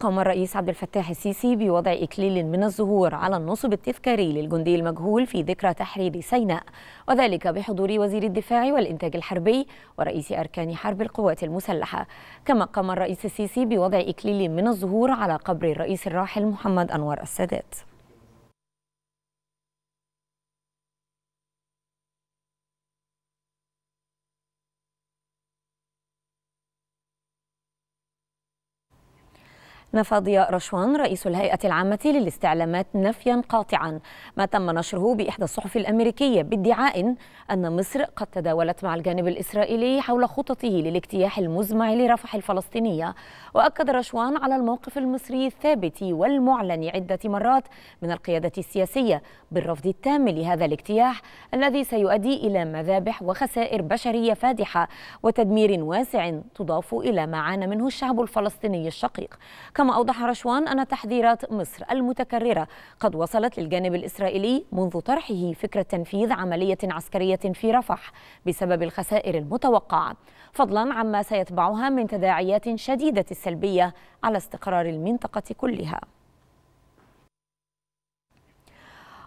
قام الرئيس عبد الفتاح السيسي بوضع إكليل من الزهور على النصب التذكاري للجندي المجهول في ذكرى تحرير سيناء وذلك بحضور وزير الدفاع والإنتاج الحربي ورئيس أركان حرب القوات المسلحة كما قام الرئيس السيسي بوضع إكليل من الزهور على قبر الرئيس الراحل محمد أنور السادات نفى ضياء رشوان رئيس الهيئة العامة للاستعلامات نفيا قاطعا ما تم نشره بإحدى الصحف الأمريكية بادعاء أن مصر قد تداولت مع الجانب الإسرائيلي حول خططه للاجتياح المزمع لرفح الفلسطينية وأكد رشوان على الموقف المصري الثابت والمعلن عدة مرات من القيادة السياسية بالرفض التام لهذا الاجتياح الذي سيؤدي إلى مذابح وخسائر بشرية فادحة وتدمير واسع تضاف إلى ما عانى منه الشعب الفلسطيني الشقيق كما أوضح رشوان أن تحذيرات مصر المتكررة قد وصلت للجانب الإسرائيلي منذ طرحه فكرة تنفيذ عملية عسكرية في رفح بسبب الخسائر المتوقعة فضلا عما سيتبعها من تداعيات شديدة السلبية على استقرار المنطقة كلها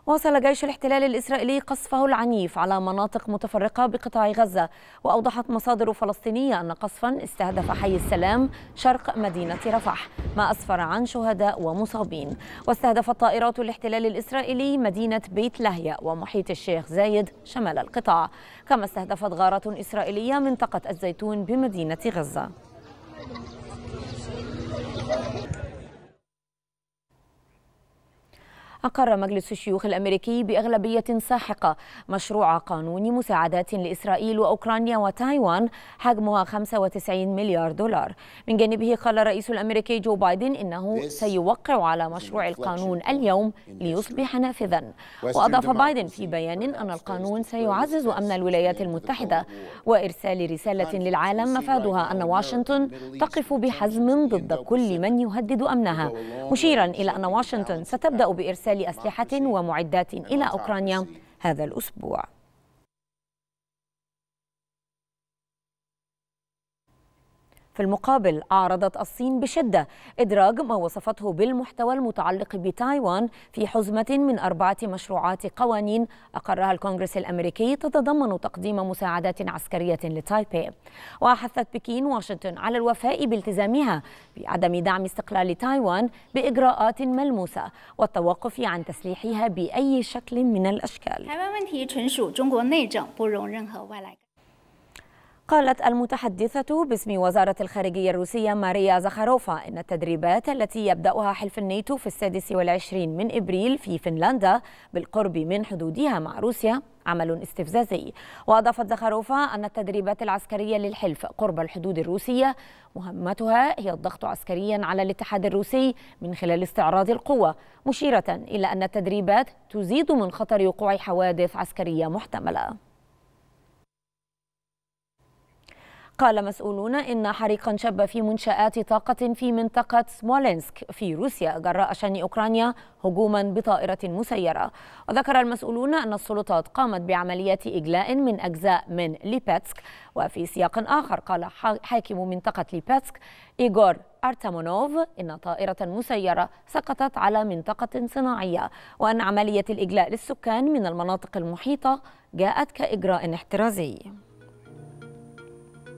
واصل جيش الاحتلال الإسرائيلي قصفه العنيف على مناطق متفرقة بقطاع غزة وأوضحت مصادر فلسطينية أن قصفا استهدف حي السلام شرق مدينة رفح ما أسفر عن شهداء ومصابين واستهدفت طائرات الاحتلال الإسرائيلي مدينة بيت لهيا ومحيط الشيخ زايد شمال القطاع كما استهدفت غارة إسرائيلية منطقة الزيتون بمدينة غزة أقر مجلس الشيوخ الأمريكي بأغلبية ساحقة مشروع قانون مساعدات لإسرائيل وأوكرانيا وتايوان حجمها 95 مليار دولار من جانبه قال الرئيس الأمريكي جو بايدن إنه سيوقع على مشروع القانون اليوم ليصبح نافذا وأضاف بايدن في بيان أن القانون سيعزز أمن الولايات المتحدة وإرسال رسالة للعالم مفادها أن واشنطن تقف بحزم ضد كل من يهدد أمنها مشيرا إلى أن واشنطن ستبدأ بإرسال لأسلحة ومعدات إلى أوكرانيا هذا الأسبوع في المقابل أعرضت الصين بشدة إدراج ما وصفته بالمحتوى المتعلق بتايوان في حزمة من أربعة مشروعات قوانين أقرها الكونغرس الأمريكي تتضمن تقديم مساعدات عسكرية لتايبي وحثت بكين واشنطن على الوفاء بالتزامها بعدم دعم استقلال تايوان بإجراءات ملموسة والتوقف عن تسليحها بأي شكل من الأشكال قالت المتحدثة باسم وزارة الخارجية الروسية ماريا زخاروفا إن التدريبات التي يبدأها حلف الناتو في السادس والعشرين من إبريل في فنلندا بالقرب من حدودها مع روسيا عمل استفزازي وأضافت زخاروفا أن التدريبات العسكرية للحلف قرب الحدود الروسية مهمتها هي الضغط عسكريا على الاتحاد الروسي من خلال استعراض القوة مشيرة إلى أن التدريبات تزيد من خطر وقوع حوادث عسكرية محتملة قال مسؤولون إن حريقا شب في منشآت طاقة في منطقة سمولينسك في روسيا جراء شن أوكرانيا هجوما بطائرة مسيرة وذكر المسؤولون أن السلطات قامت بعملية إجلاء من أجزاء من ليباتسك وفي سياق آخر قال حاكم منطقة ليباتسك إيغور أرتامونوف إن طائرة مسيرة سقطت على منطقة صناعية وأن عملية الإجلاء للسكان من المناطق المحيطة جاءت كإجراء احترازي